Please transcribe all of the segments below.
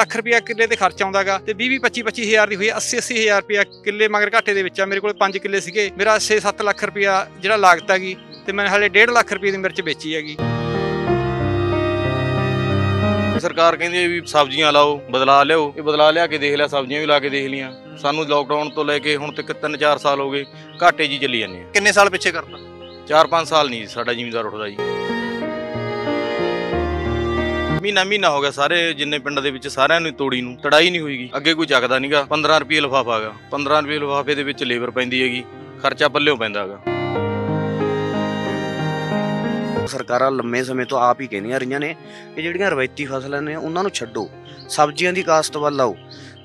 ਲੱਖ ਰੁਪਿਆ ਕਿੱਲੇ ਤੇ ਖਰਚ ਆਉਂਦਾਗਾ ਤੇ 20 25 25000 ਦੀ ਹੋਈ 80 80000 ਰੁਪਿਆ ਕਿੱਲੇ ਮਗਰ ਘਾਟੇ ਦੇ ਵਿੱਚ ਆ ਮੇਰੇ ਕੋਲ 5 ਕਿੱਲੇ ਸੀਗੇ ਮੇਰਾ 6-7 ਲੱਖ ਰੁਪਿਆ ਜਿਹੜਾ ਲਾਗਤ ਹੈਗੀ ਤੇ ਮੈਂ ਹਲੇ 1.5 ਲੱਖ ਰੁਪਏ ਦੀ ਮਿਰਚ ਵੇਚੀ ਹੈਗੀ ਸਰਕਾਰ ਕਹਿੰਦੀ ਹੈ ਵੀ ਸਬਜ਼ੀਆਂ ਲਾਓ ਬਦਲਾ ਲਿਓ ਇਹ ਬਦਲਾ ਲਿਆ ਕੇ ਦੇਖ ਲਿਆ ਸਬਜ਼ੀਆਂ ਵੀ ਲਾ ਕੇ ਦੇਖ ਲੀਆਂ ਸਾਨੂੰ ਲਾਕਡਾਊਨ ਤੋਂ ਲੈ ਕੇ ਹੁਣ ਤੱਕ 3-4 ਸਾਲ ਹੋ ਗਏ ਘਾਟੇ ਜੀ ਚੱਲੀ ਜਾਂਦੇ ਕਿੰਨੇ ਸਾਲ ਪਿੱਛੇ ਕਰਤਾ 4-5 ਸਾਲ ਨਹੀਂ ਸਾਡਾ ਜ਼ਿਮੀਂਦਾਰ ਉੱਠਦਾ ਜੀ ਮਹੀਨਾ ਮਹੀਨਾ ਹੋ ਗਿਆ ਸਾਰੇ ਜਿੰਨੇ ਪਿੰਡ ਦੇ ਵਿੱਚ ਸਾਰਿਆਂ ਨੂੰ ਤੋੜੀ ਨੂੰ ਤੜਾਈ ਨਹੀਂ ਹੋਈਗੀ ਅੱਗੇ ਕੋਈ ਚੱਕਦਾ ਨਹੀਂਗਾ 15 ਰੁਪਏ ਲਫਾਫਾਗਾ 15 ਰੁਪਏ ਲਫਾਫੇ ਦੇ ਵਿੱਚ ਲੇਬਰ ਪੈਂਦੀ ਹੈਗੀ ਖਰਚਾ ਪੱਲਿਓਂ ਪੈਂਦਾਗਾ ਸਰਕਾਰਾਂ ਲੰਮੇ ਸਮੇਂ ਤੋਂ ਆਪ ਹੀ ਕਹਿੰਦੀਆਂ ਰਹੀਆਂ ਨੇ ਕਿ ਜਿਹੜੀਆਂ ਰਵਾਇਤੀ ਫਸਲਾਂ ਨੇ ਉਹਨਾਂ ਨੂੰ ਛੱਡੋ ਸਬਜ਼ੀਆਂ ਦੀ ਕਾਸਤ ਵੱਲ ਆਓ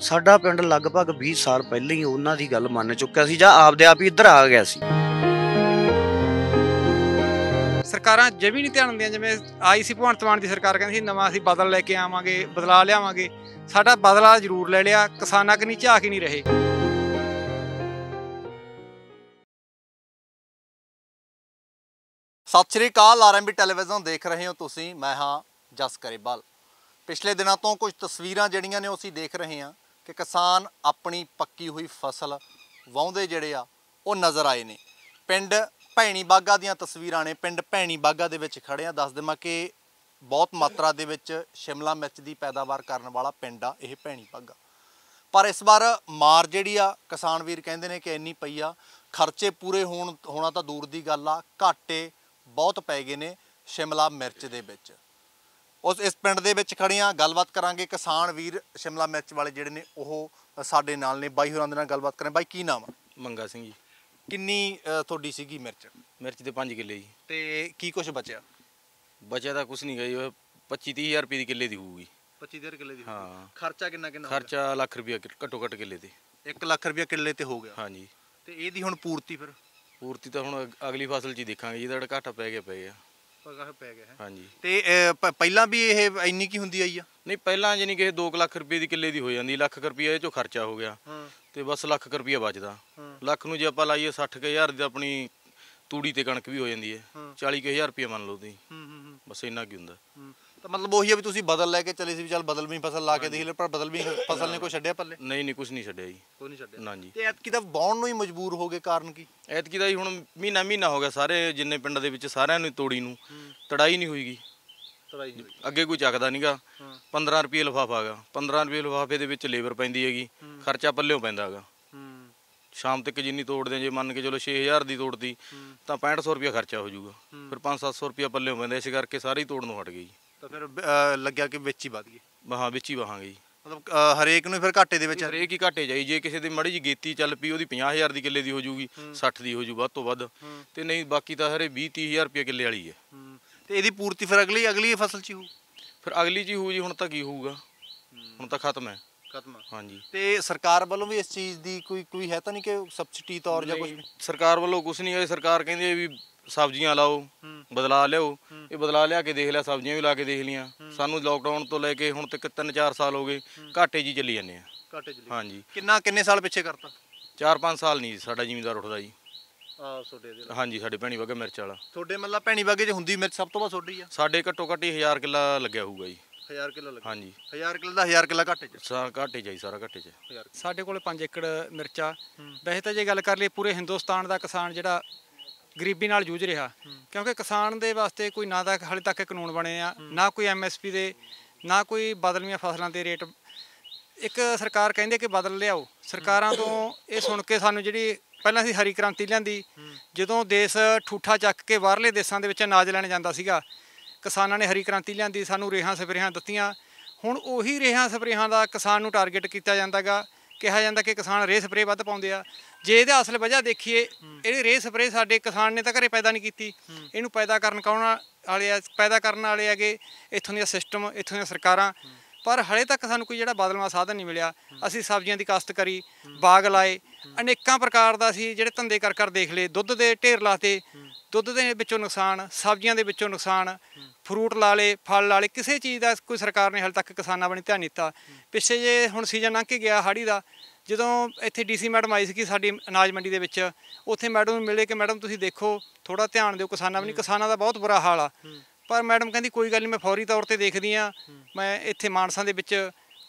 ਸਾਡਾ ਪਿੰਡ ਲਗਭਗ 20 ਸਾਲ ਪਹਿਲਾਂ ਹੀ ਉਹਨਾਂ ਦੀ ਗੱਲ ਮੰਨ ਚੁੱਕਿਆ ਸੀ ਜਾਂ ਆਪਦੇ ਆਪ ਹੀ ਇੱਧਰ ਆ ਗਿਆ ਸੀ ਸਰਕਾਰਾਂ ਜੇ ਵੀ ਨਹੀਂ ਧਿਆਨ ਦਿੰਦੀਆਂ ਜਿਵੇਂ ਆਈ ਸੀ ਭਗਵੰਤ ਮਾਨ ਦੀ ਸਰਕਾਰ ਕਹਿੰਦੀ ਸੀ ਨਵਾਂ ਅਸੀਂ ਬਦਲ ਲੈ ਕੇ ਆਵਾਂਗੇ ਬਦਲਾ ਲਿਆਵਾਂਗੇ ਸਾਡਾ ਬਦਲਾ ਜ਼ਰੂਰ ਲੈ ਲਿਆ ਕਿਸਾਨਾਂ ਕਨੀ ਝਾਕ ਹੀ ਨਹੀਂ ਰਹੇ ਸਤਿ ਸ੍ਰੀ ਅਕਾਲ ਆਰਐਮਬੀ ਟੈਲੀਵਿਜ਼ਨ ਦੇਖ ਰਹੇ ਹੋ ਤੁਸੀਂ ਮੈਂ ਹਾਂ ਜਸ ਕਰੇਬਲ ਪਿਛਲੇ ਦਿਨਾਂ ਤੋਂ ਕੁਝ ਤਸਵੀਰਾਂ ਜਿਹੜੀਆਂ ਨੇ ਉਹ ਅਸੀਂ ਦੇਖ ਰਹੇ ਹਾਂ ਕਿ ਕਿਸਾਨ ਆਪਣੀ ਪੱਕੀ ਹੋਈ ਫਸਲ ਵਾਉਂਦੇ ਜਿਹੜੇ ਆ ਉਹ ਨਜ਼ਰ ਆਏ ਨੇ ਪਿੰਡ ਭੈਣੀ ਬਾਗਾ ਦੀਆਂ ਤਸਵੀਰਾਂ ਨੇ ਪਿੰਡ ਭੈਣੀ ਬਾਗਾ ਦੇ ਵਿੱਚ ਖੜੇ ਆ ਦੱਸ ਦੇਵਾਂ ਕਿ ਬਹੁਤ ਮਾਤਰਾ ਦੇ ਵਿੱਚ ਸ਼ਿਮਲਾ ਮਿਰਚ ਦੀ ਪੈਦਾਵਾਰ ਕਰਨ ਵਾਲਾ ਪਿੰਡ ਆ ਇਹ ਭੈਣੀ ਬਾਗਾ ਪਰ ਇਸ ਵਾਰ ਮਾਰ ਜਿਹੜੀ ਆ ਕਿਸਾਨ ਵੀਰ ਕਹਿੰਦੇ ਨੇ ਕਿ ਇੰਨੀ ਪਈ ਆ ਖਰਚੇ ਪੂਰੇ ਹੋਣ ਹੋਣਾ ਤਾਂ ਦੂਰ ਦੀ ਗੱਲ ਆ ਘਾਟੇ ਬਹੁਤ ਪੈ ਗਏ ਨੇ ਸ਼ਿਮਲਾ ਮਿਰਚ ਦੇ ਵਿੱਚ ਉਸ ਇਸ ਪਿੰਡ ਦੇ ਵਿੱਚ ਖੜੀਆਂ ਗੱਲਬਾਤ ਕਰਾਂਗੇ ਕਿਸਾਨ ਵੀਰ ਸ਼ਿਮਲਾ ਮਿਰਚ ਵਾਲੇ ਜਿਹੜੇ ਨੇ ਉਹ ਸਾਡੇ ਨਾਲ ਨੇ ਬਾਈ ਹੋਰਾਂ ਦੇ ਨਾਲ ਗੱਲਬਾਤ ਕਰਾਂ ਬਾਈ ਕੀ ਨਾਮ ਆ ਮੰਗਾ ਸਿੰਘ ਜੀ ਕਿੰਨੀ ਤੁਹਾਡੀ ਸੀਗੀ ਮਿਰਚ ਮਿਰਚ ਦੇ 5 ਕਿੱਲੇ ਜੀ ਤੇ ਕੀ ਕੁਝ ਬਚਿਆ ਬਚਿਆ ਤਾਂ ਕੁਝ ਨਹੀਂ ਗਈ ਉਹ 25 30000 ਰੁਪਏ ਦੀ ਕਿੱਲੇ ਦੀ ਹੋਊਗੀ 25 ਕਿੱਲੇ ਦੀ ਹੋਊਗੀ। ਹਾਂ। ਖਰਚਾ ਕਿੰਨਾ ਕਿੰਨਾ ਖਰਚਾ ਲੱਖ ਰੁਪਏ ਘੱਟੋ ਘੱਟ ਕਿੱਲੇ ਤੇ 1 ਲੱਖ ਰੁਪਏ ਕਿੱਲੇ ਤੇ ਹੋ ਗਿਆ ਹਾਂਜੀ ਤੇ ਇਹਦੀ ਹੁਣ ਪੂਰਤੀ ਫਿਰ ਪੂਰਤੀ ਤਾਂ ਹੁਣ ਅਗਲੀ ਫਸਲ 'ਚ ਦੇਖਾਂਗੇ ਜਿਹਦਾ ਘਾਟਾ ਪੈ ਗਿਆ ਪੈ ਗਿਆ ਪਗਾ ਪੈ ਗਿਆ ਹੈ ਹਾਂਜੀ ਤੇ ਪਹਿਲਾਂ ਵੀ ਇਹ ਇੰਨੀ ਕੀ ਹੁੰਦੀ ਆਈ ਆ ਨਹੀਂ ਪਹਿਲਾਂ ਜਾਨੀ ਕਿ ਇਹ 2 ਲੱਖ ਰੁਪਏ ਦੀ ਕਿੱਲੇ ਦੀ ਹੋ ਜਾਂਦੀ ਲੱਖ ਕੁ ਰੁਪਏ ਇਹ ਚੋਂ ਖਰਚਾ ਹੋ ਗਿਆ ਤੇ ਬਸ ਲੱਖ ਕੁ ਰੁਪਏ ਬਚਦਾ ਲੱਖ ਨੂੰ ਜੇ ਆਪਾਂ ਲਾਈਏ 60000 ਦੀ ਆਪਣੀ ਤੂੜੀ ਤੇ ਕਣਕ ਵੀ ਹੋ ਜਾਂਦੀ ਹੈ 40000 ਰੁਪਏ ਮੰਨ ਲਓ ਤੁਸੀਂ ਹੂੰ ਹੂੰ ਬਸ ਇੰਨਾ ਕੀ ਹੁੰਦਾ ਹੂੰ ਤਾਂ ਮਤਲਬ ਉਹੀ ਆ ਵੀ ਤੁਸੀਂ ਬਦਲ ਲੈ ਕੇ ਚਲੇ ਸੀ ਵੀ ਚੱਲ ਬਦਲ ਵੀ ਫਸਲ ਲਾ ਕੇ ਦੇਖ ਲੈ ਪਰ ਬਦਲ ਵੀ ਫਸਲ ਨੇ ਕੋਈ ਛੱਡਿਆ ਪੱਲੇ ਨਹੀਂ ਨਹੀਂ ਕੁਝ ਨਹੀਂ ਛੱਡਿਆ ਜੀ ਕੋਈ ਨਹੀਂ ਛੱਡਿਆ ਨਾ ਜੀ ਤੇ ਐਤਕੀ ਤਾਂ ਬਾਉਣ ਨੂੰ ਹੀ ਮਜਬੂਰ ਹੋ ਗਏ ਕਾਰਨ ਕੀ ਐਤਕੀ ਦਾ ਹੀ ਹੁਣ ਮਹੀਨਾ ਮਹੀਨਾ ਹੋ ਗਿਆ ਸਾਰੇ ਜਿੰਨੇ ਪਿੰਡ ਦੇ ਵਿੱਚ ਸਾਰਿਆਂ ਨੂੰ ਤੋੜੀ ਨੂੰ ਤੜਾਈ ਨਹੀਂ ਹੋਈਗੀ ਤੜਾਈ ਨਹੀਂ ਅੱਗੇ ਕੋਈ ਚੱਕਦਾ ਨਹੀਂਗਾ 15 ਰੁਪਏ ਲਫਾਫਾ ਹੈਗਾ 15 ਰੁਪਏ ਲਫਾਫੇ ਦੇ ਵਿੱਚ ਲੇਬਰ ਪੈਂਦੀ ਹੈਗੀ ਖਰਚਾ ਪੱਲਿਓਂ ਪੈਂਦਾ ਹੈਗਾ ਸ਼ਾਮ ਤੱਕ ਜਿੰਨੀ ਤੋੜਦੇ ਜੇ ਮੰਨ ਕੇ ਚਲੋ 6000 ਦੀ ਤੋੜਦੀ ਤਾਂ 6500 ਰੁਪਏ ਖਰਚਾ ਹੋ ਜਾਊਗਾ ਫਿਰ 5-700 ਰੁਪਏ ਪੱਲੇ ਪੈਂਦਾ ਇਸ ਕਰਕੇ ਸਾਰੀ ਤੋੜਨੋਂ ਹਟ ਗਈ ਤਾਂ ਫਿਰ ਲੱਗਿਆ ਕਿ ਵਿੱਚ ਹੀ ਵਧ ਗਏ ਹਾਂ ਵਿੱਚ ਹੀ ਵਹਾਂਗੇ ਜੀ ਮਤਲਬ ਹਰੇਕ ਨੂੰ ਫਿਰ ਘਾਟੇ ਦੇ ਵਿੱਚ ਹਰੇਕ ਹੀ ਘਾਟੇ ਜਾਈ ਜੇ ਕਿਸੇ ਦੀ ਮੜੀ ਜੀ ਗੇਤੀ ਚੱਲ ਪਈ ਉਹਦੀ 50000 ਦੀ ਕਿੱਲੇ ਦੀ ਹੋ ਜੂਗੀ 60 ਦੀ ਹੋ ਜੂ ਵੱਧ ਤੋਂ ਵੱਧ ਤੇ ਨਹੀਂ ਬਾਕੀ ਤਾਂ ਹਰੇ 20 30000 ਰੁਪਏ ਕਿੱਲੇ ਵਾਲੀ ਹੈ ਤੇ ਇਹਦੀ ਪੂਰਤੀ ਫਿਰ ਅਗਲੀ ਅਗਲੀ ਫਸਲ 'ਚ ਹੋਊ ਫਿਰ ਅਗਲੀ ਜੀ ਹੋਊ ਜੀ ਹੁਣ ਤਾਂ ਕੀ ਹੋਊਗਾ ਹੁਣ ਤਾਂ ਖਤਮ ਹੈ ਖਤਮ ਹਾਂਜੀ ਤੇ ਸਰਕਾਰ ਵੱਲੋਂ ਵੀ ਇਸ ਚੀਜ਼ ਦੀ ਕੋਈ ਕੋਈ ਹੈ ਤਾਂ ਨਹੀਂ ਕਿ ਸਬਸਿਡੀ ਤੌਰ ਜਾਂ ਕੁਝ ਸਰਕਾਰ ਵੱਲੋਂ ਕੁਝ ਨਹੀਂ ਹੈ ਸਰਕਾਰ ਕਹਿੰਦੀ ਹੈ ਵੀ ਸਬਜ਼ੀਆਂ ਲਾਓ ਬਦਲਾ ਲਿਓ ਇਹ ਬਦਲਾ ਲਿਆ ਕੇ ਦੇਖ ਲਿਆ ਸਬਜ਼ੀਆਂ ਵੀ ਲਾ ਕੇ ਦੇਖ ਲੀਆਂ ਸਾਨੂੰ ਲਾਕਡਾਊਨ ਤੋਂ ਲੈ ਕੇ ਹੁਣ ਤੱਕ 3-4 ਸਾਲ ਹੋ ਗਏ ਘਾਟੇ ਜੀ ਚੱਲੀ ਜਾਂਦੇ ਆ ਘਾਟੇ ਜੀ ਹਾਂਜੀ ਕਿੰਨਾ ਕਿੰਨੇ ਸਾਲ ਪਿੱਛੇ ਕਰਤਾ 4-5 ਸਾਲ ਨਹੀਂ ਸਾਡਾ ਜ਼ਿਮੀਂਦਾਰ ਉੱਠਦਾ ਜੀ ਆ ਤੁਹਾਡੇ ਦੇ ਹਾਂਜੀ ਸਾਡੇ ਭੈਣੀ ਬਾਗੇ ਮਿਰਚ ਵਾਲਾ ਤੁਹਾਡੇ ਮੱਲਾ ਭੈਣੀ ਬਾਗੇ ਚ ਹੁੰਦੀ ਮਿਰਚ ਸਭ ਤੋਂ ਵੱਧ ਤੁਹਾਡੀ ਆ ਸਾਡੇ ਘੱਟੋ ਘੱਟ 1000 ਕਿੱਲਾ ਲੱਗਿਆ ਹੋਊਗਾ ਜੀ 1000 ਕਿੱਲਾ ਲੱਗਿਆ ਹਾਂਜੀ 1000 ਕਿੱਲਾ ਦਾ 1000 ਕਿੱਲਾ ਘਾਟੇ ਚ ਸਾਰਾ ਘਾਟੇ ਚ ਸਾਰਾ ਘਾਟੇ ਚ ਸਾਡੇ ਕੋਲੇ 5 ਏਕੜ ਮਿਰਚਾ ਵੈਸੇ ਤਾਂ ਜੇ ਗੱਲ ਕਰ ਲਈ ਪੂਰੇ ਹਿੰਦੁਸਤਾਨ ਦਾ ਕਿਸਾਨ ਜਿਹੜਾ ਗਰੀਬੀ ਨਾਲ ਜੂਝ ਰਿਹਾ ਕਿਉਂਕਿ ਕਿਸਾਨ ਦੇ ਵਾਸਤੇ ਕੋਈ ਨਾ ਤਾਂ ਹਾਲੇ ਤੱਕ ਕਾਨੂੰਨ ਬਣੇ ਆ ਨਾ ਕੋਈ ਐਮਐਸਪੀ ਦੇ ਨਾ ਕੋਈ ਬਦਲਵੀਆਂ ਫਸਲਾਂ ਦੇ ਰੇਟ ਇੱਕ ਸਰਕਾਰ ਕਹਿੰਦੇ ਕਿ ਬਦਲ ਲਿਆਓ ਸਰਕਾਰਾਂ ਤੋਂ ਇਹ ਸੁਣ ਕੇ ਸਾਨੂੰ ਜਿਹੜੀ ਪਹਿਲਾਂ ਅਸੀਂ ਹਰੀ ਕ੍ਰਾਂਤੀ ਲਿਆਂਦੀ ਜਦੋਂ ਦੇਸ਼ ਠੂਠਾ ਚੱਕ ਕੇ ਬਾਹਰਲੇ ਦੇਸ਼ਾਂ ਦੇ ਵਿੱਚ ਅਨਾਜ ਲੈਣ ਜਾਂਦਾ ਸੀਗਾ ਕਿਸਾਨਾਂ ਨੇ ਹਰੀ ਕ੍ਰਾਂਤੀ ਲਿਆਂਦੀ ਸਾਨੂੰ ਰੇਹਾਂ ਸਪਰੇਹਾਂ ਦਿੱਤੀਆਂ ਹੁਣ ਉਹੀ ਰੇਹਾਂ ਸਪਰੇਹਾਂ ਦਾ ਕਿਸਾਨ ਨੂੰ ਟਾਰਗੇਟ ਕੀਤਾ ਜਾਂਦਾਗਾ ਕਿਹਾ ਜਾਂਦਾ ਕਿ ਕਿਸਾਨ ਰੇਹ ਸਪਰੇਅ ਵੱਧ ਪਾਉਂਦੇ ਆ ਜੇ ਇਹਦਾ ਅਸਲ ਵਜ੍ਹਾ ਦੇਖੀਏ ਇਹ ਰੇਹ ਸਪਰੇਅ ਸਾਡੇ ਕਿਸਾਨ ਨੇ ਤਾਂ ਘਰੇ ਪੈਦਾ ਨਹੀਂ ਕੀਤੀ ਇਹਨੂੰ ਪੈਦਾ ਕਰਨ ਕੌਣ ਵਾਲੇ ਆ ਪੈਦਾ ਕਰਨ ਵਾਲੇ ਹੈਗੇ ਇੱਥੋਂ ਦੀਆਂ ਸਿਸਟਮ ਇੱਥੋਂ ਦੀਆਂ ਸਰਕਾਰਾਂ ਪਰ ਹਲੇ ਤੱਕ ਸਾਨੂੰ ਕੋਈ ਜਿਹੜਾ ਬਦਲਵਾ ਸਾਧਨ ਨਹੀਂ ਮਿਲਿਆ ਅਸੀਂ ਸਬਜ਼ੀਆਂ ਦੀ ਕਾਸ਼ਤ ਕਰੀ ਬਾਗ ਲਾਏ ਅਨੇਕਾਂ ਪ੍ਰਕਾਰ ਦਾ ਅਸੀਂ ਜਿਹੜੇ ਧੰਦੇ ਕਰ ਕਰ ਦੇਖ ਲਏ ਦੁੱਧ ਦੇ ਢੇਰ ਲਾਤੇ ਦੁੱਧ ਦੇ ਵਿੱਚੋਂ ਨੁਕਸਾਨ ਸਬਜ਼ੀਆਂ ਦੇ ਵਿੱਚੋਂ ਨੁਕਸਾਨ ਫਰੂਟ ਲਾ ਲੇ ਫਲ ਲਾ ਲੇ ਕਿਸੇ ਚੀਜ਼ ਦਾ ਕੋਈ ਸਰਕਾਰ ਨੇ ਹਾਲੇ ਤੱਕ ਕਿਸਾਨਾਂ ਬਣੀ ਧਿਆਨ ਦਿੱਤਾ ਪਿੱਛੇ ਜੇ ਹੁਣ ਸੀਜ਼ਨ ਲੰਘ ਕੇ ਗਿਆ ਹਾੜੀ ਦਾ ਜਦੋਂ ਇੱਥੇ ਡੀਸੀ ਮੈਡਮ ਆਈ ਸੀ ਕਿ ਸਾਡੀ ਅਨਾਜ ਮੰਡੀ ਦੇ ਵਿੱਚ ਉੱਥੇ ਮੈਡਮ ਨੂੰ ਮਿਲੇ ਕਿ ਮੈਡਮ ਤੁਸੀਂ ਦੇਖੋ ਥੋੜਾ ਧਿਆਨ ਦਿਓ ਕਿਸਾਨਾਂ ਵੀ ਨਹੀਂ ਕਿਸਾਨਾਂ ਦਾ ਬਹੁਤ ਬੁਰਾ ਹਾਲ ਆ ਪਰ ਮੈਡਮ ਕਹਿੰਦੀ ਕੋਈ ਗੱਲ ਨਹੀਂ ਮੈਂ ਫੌਰੀ ਤੌਰ ਤੇ ਦੇਖਦੀ ਆ ਮੈਂ ਇੱਥੇ ਮਾਨਸਾ ਦੇ ਵਿੱਚ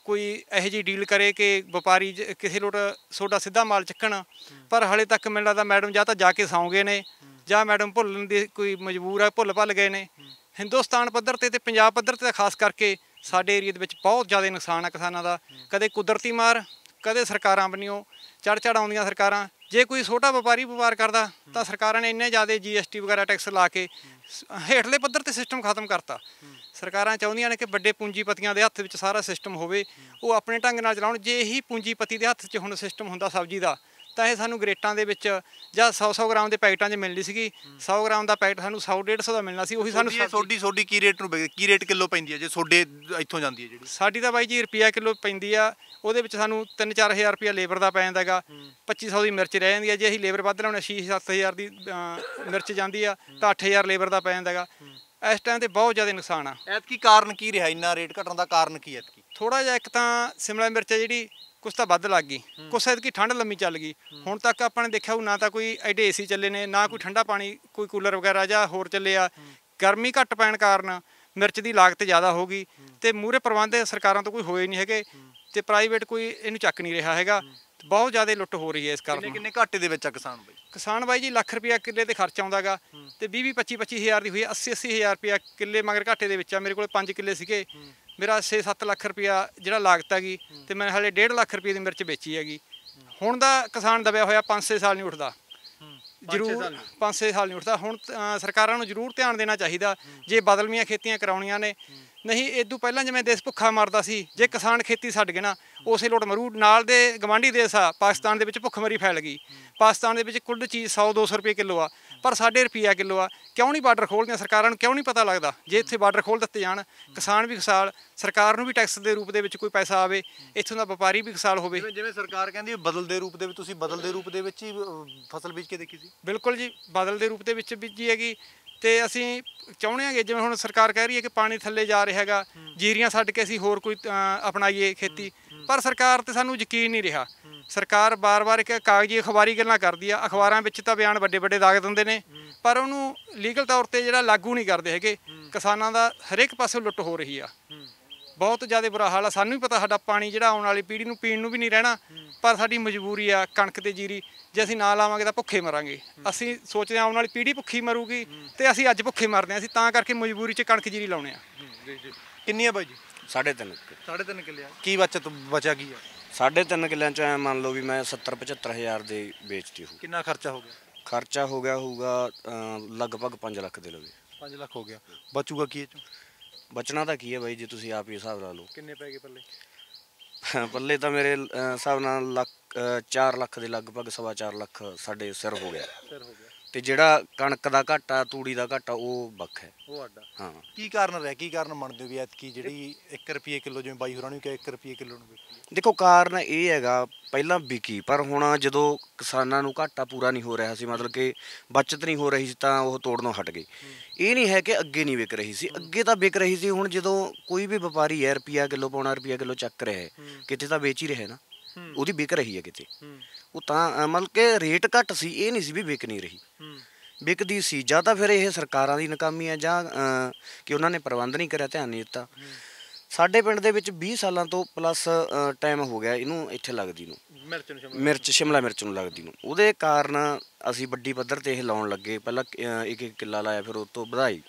ਕੋਈ ਇਹੋ ਜੀ ਡੀਲ ਕਰੇ ਕਿ ਵਪਾਰੀ ਕਿਸੇ ਲੋਟ ਸੋਡਾ ਸਿੱਧਾ ਮਾਲ ਚੱਕਣ ਪਰ ਹਲੇ ਤੱਕ ਮੈਨੂੰ ਲੱਗਦਾ ਮੈਡਮ ਜਾਂ ਤਾਂ ਜਾ ਕੇ ਸੌਂ ਗਏ ਨੇ ਜਾਂ ਮੈਡਮ ਭੁੱਲਣ ਦੀ ਕੋਈ ਮਜਬੂਰ ਆ ਭੁੱਲ ਭੱਲ ਗਏ ਨੇ ਹਿੰਦੁਸਤਾਨ ਪੱਧਰ ਤੇ ਤੇ ਪੰਜਾਬ ਪੱਧਰ ਤੇ ਖਾਸ ਕਰਕੇ ਸਾਡੇ ਏਰੀਆ ਦੇ ਵਿੱਚ ਬਹੁਤ ਜ਼ਿਆਦਾ ਨੁਕਸਾਨ ਆ ਕਿਸਾਨਾਂ ਦਾ ਕਦੇ ਕੁਦਰਤੀ ਮਾਰ ਕਦੇ ਸਰਕਾਰਾਂ ਬਣੀਓ ਚੜ ਚੜ ਆਉਂਦੀਆਂ ਸਰਕਾਰਾਂ ਜੇ ਕੋਈ ਛੋਟਾ ਵਪਾਰੀ ਵਪਾਰ ਕਰਦਾ ਤਾਂ ਸਰਕਾਰਾਂ ਨੇ ਇੰਨੇ ਜ਼ਿਆਦਾ ਜੀਐਸਟੀ ਵਗੈਰਾ ਟੈਕਸ ਲਾ ਕੇ ਹੇਠਲੇ ਪੱਧਰ ਤੇ ਸਿਸਟਮ ਖਤਮ ਕਰਤਾ ਸਰਕਾਰਾਂ ਚਾਹੁੰਦੀਆਂ ਨੇ ਕਿ ਵੱਡੇ ਪੂੰਜੀਪਤੀਆਂ ਦੇ ਹੱਥ ਵਿੱਚ ਸਾਰਾ ਸਿਸਟਮ ਹੋਵੇ ਉਹ ਆਪਣੇ ਢੰਗ ਨਾਲ ਚਲਾਉਣ ਜੇ ਇਹੀ ਪੂੰਜੀਪਤੀ ਦੇ ਹੱਥ 'ਚ ਹੁਣ ਸਿਸਟਮ ਹੁੰਦਾ ਸਬਜ਼ੀ ਦਾ ਤਾਂ ਇਹ ਸਾਨੂੰ ਗ੍ਰੇਟਾਂ ਦੇ ਵਿੱਚ ਜਾਂ 100-100 ਗ੍ਰਾਮ ਦੇ ਪੈਕਟਾਂ 'ਚ ਮਿਲਣੀ ਸੀਗੀ 100 ਗ੍ਰਾਮ ਦਾ ਪੈਕਟ ਸਾਨੂੰ 100-150 ਦਾ ਮਿਲਣਾ ਸੀ ਉਹੀ ਸਾਨੂੰ ਸੋਡੀ ਸੋਡੀ ਕੀ ਰੇਟ ਨੂੰ ਕੀ ਰੇਟ ਕਿਲੋ ਪੈਂਦੀ ਹੈ ਜੇ ਸੋਡੇ ਇੱਥੋਂ ਜਾਂਦੀ ਹੈ ਜਿਹੜੀ ਸਾਡੀ ਤਾਂ ਬਾਈ ਜੀ ਰੁਪਿਆ ਕਿਲੋ ਪੈਂਦੀ ਆ ਉਹਦੇ ਵਿੱਚ ਸਾਨੂੰ 3-4000 ਰੁਪਿਆ ਲੇਬਰ ਦਾ ਪੈ ਜਾਂਦਾ ਹੈਗਾ 2500 ਦੀ ਮਿਰਚ ਰਹਿ ਜਾਂਦੀ ਹੈ ਜੇ ਅਸੀਂ ਲੇਬਰ ਵੱਧ ਲਾਉਣਾ 6-7000 ਦੀ ਮਿਰਚ ਜਾਂਦੀ ਆ ਤਾਂ 8000 ਲੇਬਰ ਦਾ ਪੈ ਜਾਂਦਾ ਹੈਗਾ ਇਸ ਟਾਈਮ ਤੇ ਬਹੁਤ ਜ਼ਿਆਦਾ ਨੁਕਸਾਨ ਆ ਐਤਕੀ ਕਾਰਨ ਕੀ ਰਿਹਾ ਇੰਨਾ ਰੇਟ ਘਟਣ ਦਾ ਕਾਰਨ ਕੀ ਐਤਕੀ ਥੋੜਾ ਜਿਹਾ ਇੱਕ ਤਾਂ ਸਿਮਲਾ ਮਿਰਚ ਜਿਹੜੀ ਕੁਛ ਤਾਂ ਵੱਧ ਲੱਗ ਗਈ ਕੁਛ ਕੀ ਠੰਡ ਲੰਮੀ ਚੱਲ ਗਈ ਹੁਣ ਤੱਕ ਆਪਾਂ ਨੇ ਦੇਖਿਆ ਉਹ ਨਾ ਤਾਂ ਕੋਈ ਐਡੇ ਏਸੀ ਚੱਲੇ ਨੇ ਨਾ ਕੋਈ ਠੰਡਾ ਪਾਣੀ ਕੋਈ ਕੂਲਰ ਵਗੈਰਾ ਜਾਂ ਹੋਰ ਚੱਲੇ ਆ ਗਰਮੀ ਘੱਟ ਪੈਣ ਕਾਰਨ ਮਿਰਚ ਦੀ ਲਾਗਤ ਜ਼ਿਆਦਾ ਹੋ ਗਈ ਤੇ ਮੂਰੇ ਪ੍ਰਬੰਧ ਸਰਕਾਰਾਂ ਤੋਂ ਕੋਈ ਹੋਏ ਨਹੀਂ ਹੈਗੇ ਤੇ ਪ੍ਰਾਈਵੇਟ ਕੋਈ ਇਹਨੂੰ ਚੱਕ ਨਹੀਂ ਰਿਹਾ ਹੈਗਾ ਬਹੁਤ ਜ਼ਿਆਦਾ ਲੁੱਟ ਹੋ ਰਹੀ ਹੈ ਇਸ ਕਾਰਨ ਕਿੰਨੇ ਘਾਟੇ ਦੇ ਵਿੱਚ ਆ ਕਿਸਾਨ ਬਾਈ ਕਿਸਾਨ ਬਾਈ ਜੀ ਲੱਖ ਰੁਪਿਆ ਕਿੱਲੇ ਤੇ ਖਰਚ ਆਉਂਦਾਗਾ ਤੇ 20 20 25 25000 ਦੀ ਹੋਈ 80 80000 ਰੁਪਿਆ ਕਿੱਲੇ ਮਗਰ ਘਾਟੇ ਦੇ ਵਿੱਚ ਆ ਮੇਰੇ ਕੋਲ 5 ਕਿੱਲੇ ਸੀਗੇ ਮੇਰਾ 6-7 ਲੱਖ ਰੁਪਇਆ ਜਿਹੜਾ ਲਾਗਤ ਹੈਗੀ ਤੇ ਮੈਂ ਹਲੇ 1.5 ਲੱਖ ਰੁਪਏ ਦੀ ਮਿਰਚ ਵੇਚੀ ਹੈਗੀ ਹੁਣ ਦਾ ਕਿਸਾਨ ਦਬਿਆ ਹੋਇਆ 5-6 ਸਾਲ ਨਹੀਂ ਉੱਠਦਾ ਜ਼ਰੂਰ 5-6 ਸਾਲ ਨਹੀਂ ਉੱਠਦਾ ਹੁਣ ਸਰਕਾਰਾਂ ਨੂੰ ਜ਼ਰੂਰ ਧਿਆਨ ਦੇਣਾ ਚਾਹੀਦਾ ਜੇ ਬਦਲਵੀਆਂ ਖੇਤੀਆਂ ਕਰਾਉਣੀਆਂ ਨੇ ਨਹੀਂ ਇਦੋਂ ਪਹਿਲਾਂ ਜਿਵੇਂ ਦੇਸ਼ ਭੁੱਖਾ ਮਰਦਾ ਸੀ ਜੇ ਕਿਸਾਨ ਖੇਤੀ ਛੱਡ ਗਏ ਨਾ ਉਸੇ ਲੋਟ ਮਰੂ ਨਾਲ ਦੇ ਗਵਾਂਢੀ ਦੇਸ਼ ਆ ਪਾਕਿਸਤਾਨ ਦੇ ਵਿੱਚ ਭੁੱਖਮਰੀ ਫੈਲ ਗਈ ਪਾਕਿਸਤਾਨ ਦੇ ਵਿੱਚ ਕੁੱਲ ਚੀਜ਼ 100 200 ਰੁਪਏ ਕਿਲੋ ਆ ਪਰ ਸਾਡੇ ਰੁਪਿਆ ਕਿਲੋ ਆ ਕਿਉਂ ਨਹੀਂ ਬਾਰਡਰ ਖੋਲਦੀਆਂ ਸਰਕਾਰਾਂ ਨੂੰ ਕਿਉਂ ਨਹੀਂ ਪਤਾ ਲੱਗਦਾ ਜੇ ਇੱਥੇ ਬਾਰਡਰ ਖੋਲ ਦਿੱਤੇ ਜਾਣ ਕਿਸਾਨ ਵੀ ਖਸਾਲ ਸਰਕਾਰ ਨੂੰ ਵੀ ਟੈਕਸ ਦੇ ਰੂਪ ਦੇ ਵਿੱਚ ਕੋਈ ਪੈਸਾ ਆਵੇ ਇੱਥੋਂ ਦਾ ਵਪਾਰੀ ਵੀ ਖਸਾਲ ਹੋਵੇ ਜਿਵੇਂ ਸਰਕਾਰ ਕਹਿੰਦੀ ਹੈ ਬਦਲ ਦੇ ਰੂਪ ਦੇ ਵਿੱਚ ਤੁਸੀਂ ਬਦਲ ਦੇ ਰੂਪ ਦੇ ਵਿੱਚ ਹੀ ਫਸਲ ਬੀਜ ਕੇ ਦੇਖੀ ਸੀ ਬਿਲਕੁਲ ਜੀ ਬਦਲ ਦੇ ਰੂਪ ਦੇ ਵਿੱਚ ਬੀਜੀ ਹੈਗੀ ਤੇ ਅਸੀਂ ਚਾਹੁੰਦੇ ਆਂਗੇ ਜਿਵੇਂ ਹੁਣ ਸਰਕਾਰ ਕਹਿ ਰਹੀ ਹੈ ਕਿ ਪਾਣੀ ਥੱਲੇ ਜਾ ਰਿਹਾ ਹੈਗਾ ਜੀਰੀਆਂ ਛੱਡ ਕੇ ਅਸੀਂ ਹੋਰ ਕੋਈ ਅਪਣਾਈਏ ਖੇਤੀ ਪਰ ਸਰਕਾਰ ਤੇ ਸਾਨੂੰ ਯਕੀਨ ਨਹੀਂ ਰਿਹਾ ਸਰਕਾਰ ਬਾਰ-ਬਾਰ ਇੱਕ ਕਾਗਜ਼ੀ ਅਖਬਾਰੀ ਗੱਲਾਂ ਕਰਦੀ ਆ ਅਖਬਾਰਾਂ ਵਿੱਚ ਤਾਂ ਬਿਆਨ ਵੱਡੇ-ਵੱਡੇ ਦਾਗ ਦਿੰਦੇ ਨੇ ਪਰ ਉਹਨੂੰ ਲੀਗਲ ਤੌਰ ਤੇ ਜਿਹੜਾ ਲਾਗੂ ਨਹੀਂ ਕਰਦੇ ਹੈਗੇ ਕਿਸਾਨਾਂ ਦਾ ਹਰੇਕ ਪਾਸੇ ਲੁੱਟ ਹੋ ਰਹੀ ਆ ਬਹੁਤ ਜ਼ਿਆਦਾ ਬੁਰਾ ਹਾਲ ਆ ਸਾਨੂੰ ਵੀ ਪਤਾ ਸਾਡਾ ਪਾਣੀ ਜਿਹੜਾ ਆਉਣ ਵਾਲੀ ਪੀੜ੍ਹੀ ਨੂੰ ਪੀਣ ਨੂੰ ਵੀ ਨਹੀਂ ਰਹਿਣਾ ਪਰ ਸਾਡੀ ਮਜਬੂਰੀ ਆ ਕਣਕ ਤੇ ਜੀਰੀ ਜੇ ਅਸੀਂ ਨਾ ਲਾਵਾਂਗੇ ਤਾਂ ਭੁੱਖੇ ਮਰਾਂਗੇ ਅਸੀਂ ਸੋਚਦੇ ਆਉਣ ਵਾਲੀ ਪੀੜ੍ਹੀ ਭੁੱਖੀ ਮਰੂਗੀ ਤੇ ਅਸੀਂ ਅੱਜ ਭੁੱਖੇ ਮਰਦੇ ਆ ਅਸੀਂ ਤਾਂ ਕਰਕੇ ਮਜਬੂਰੀ 'ਚ ਕਣਕ ਜੀਰੀ ਲਾਉਨੇ ਆ ਕਿੰਨੀ ਆ ਬਾਈ ਜੀ 3.5 3.5 ਕਿੱਲੇ ਆ ਕੀ ਬਚਤ ਬਚਾ ਕੀ ਆ 3.5 ਕਿੱਲਿਆਂ 'ਚ ਐ ਮੰਨ ਲਓ ਵੀ ਮੈਂ 70 75000 ਦੇ ਵੇਚਤੀ ਹੋ ਕਿੰਨਾ ਖਰਚਾ ਹੋ ਗਿਆ ਖਰਚਾ ਹੋ ਗਿਆ ਹੋਊਗਾ ਲਗਭਗ 5 ਲੱਖ ਦੇ ਲਵੇ 5 ਲੱਖ ਹੋ ਗਿਆ ਬਚੂਗਾ ਕੀ ਇਹ ਚੋਂ ਬਚਣਾ ਤਾਂ ਕੀ ਹੈ ਬਾਈ ਜੇ ਤੁਸੀਂ ਆਪ ਹੀ ਹਿਸਾਬ ਲਾ ਲਓ ਕਿੰਨੇ ਪੈ ਗਏ ਪੱਲੇ ਪੱਲੇ ਤਾਂ ਮੇਰੇ ਹਿਸਾਬ ਨਾਲ ਲੱਖ 4 ਲੱਖ ਦੇ ਲਗਭਗ 4.5 ਲੱਖ ਸਾਡੇ ਸਿਰ ਹੋ ਗਿਆ ਸਿਰ ਹੋ ਗਿਆ ਤੇ ਜਿਹੜਾ ਕਣਕ ਦਾ ਘਾਟਾ ਤੂੜੀ ਦਾ ਘਾਟਾ ਉਹ ਵੱਖ ਹੈ ਉਹ ਆਡਾ ਹਾਂ ਕੀ ਕਾਰਨ ਰਹਿ ਕੀ ਕਾਰਨ ਮੰਨਦੇ ਹੋ ਵੀ ਐਤਕੀ ਜਿਹੜੀ 1 ਰੁਪਏ ਕਿਲੋ ਜਿਵੇਂ ਬਾਈ ਹੋਰਾਂ ਨੂੰ ਕਿਹਾ 1 ਰੁਪਏ ਕਿਲੋ ਨੂੰ ਦੇਖੋ ਕਾਰਨ ਇਹ ਹੈਗਾ ਪਹਿਲਾਂ ਵਿਕੀ ਪਰ ਹੁਣ ਜਦੋਂ ਕਿਸਾਨਾਂ ਨੂੰ ਘਾਟਾ ਪੂਰਾ ਨਹੀਂ ਹੋ ਰਿਹਾ ਸੀ ਮਤਲਬ ਕਿ ਬਚਤ ਨਹੀਂ ਹੋ ਰਹੀ ਸੀ ਤਾਂ ਉਹ ਤੋੜਨੋਂ ਹਟ ਗਏ ਇਹ ਨਹੀਂ ਹੈ ਕਿ ਅੱਗੇ ਨਹੀਂ ਵਿਕ ਰਹੀ ਸੀ ਅੱਗੇ ਤਾਂ ਵਿਕ ਰਹੀ ਸੀ ਹੁਣ ਜਦੋਂ ਕੋਈ ਵੀ ਵਪਾਰੀ ਹੈ ਰੁਪਿਆ ਕਿਲੋ ਪਾਉਣਾ ਰੁਪਿਆ ਕਿਲੋ ਚੱਕ ਰਿਹਾ ਹੈ ਕਿਤੇ ਤਾਂ ਵੇਚ ਹੀ ਰਿਹਾ ਹੈ ਨਾ ਉਹਦੀ ਵਿਕ ਰਹੀ ਹੈ ਕਿਤੇ ਉਹ ਤਾਂ ਮਤਲਬ ਕਿ ਰੇਟ ਘੱਟ ਸੀ ਇਹ ਨਹੀਂ ਸੀ ਵੀ ਵਿਕ ਨਹੀਂ ਰਹੀ ਵਿਕਦੀ ਸੀ ਜਾਂ ਤਾਂ ਫਿਰ ਇਹ ਸਰਕਾਰਾਂ ਦੀ ਨਾਕਾਮੀ ਹੈ ਜਾਂ ਕਿ ਉਹਨਾਂ ਨੇ ਪ੍ਰਬੰਧ ਨਹੀਂ ਕਰਿਆ ਧਿਆਨ ਨਹੀਂ ਦਿੱਤਾ ਸਾਡੇ ਪਿੰਡ ਦੇ ਵਿੱਚ 20 ਸਾਲਾਂ ਤੋਂ ਪਲੱਸ ਟਾਈਮ ਹੋ ਗਿਆ ਇਹਨੂੰ ਇੱਥੇ ਲੱਗਦੀ ਨੂੰ ਮਿਰਚ ਨੂੰ ਮਿਰਚ ਸ਼ਿਮਲਾ ਮਿਰਚ ਨੂੰ ਲੱਗਦੀ ਨੂੰ ਉਹਦੇ ਕਾਰਨ ਅਸੀਂ ਵੱਡੀ ਪੱਧਰ ਤੇ ਇਹ ਲਾਉਣ ਲੱਗੇ ਪਹਿਲਾਂ ਇੱਕ ਇੱਕ ਕਿੱਲਾ ਲਾਇਆ ਫਿਰ ਉਸ ਤੋਂ ਵਧਾਈ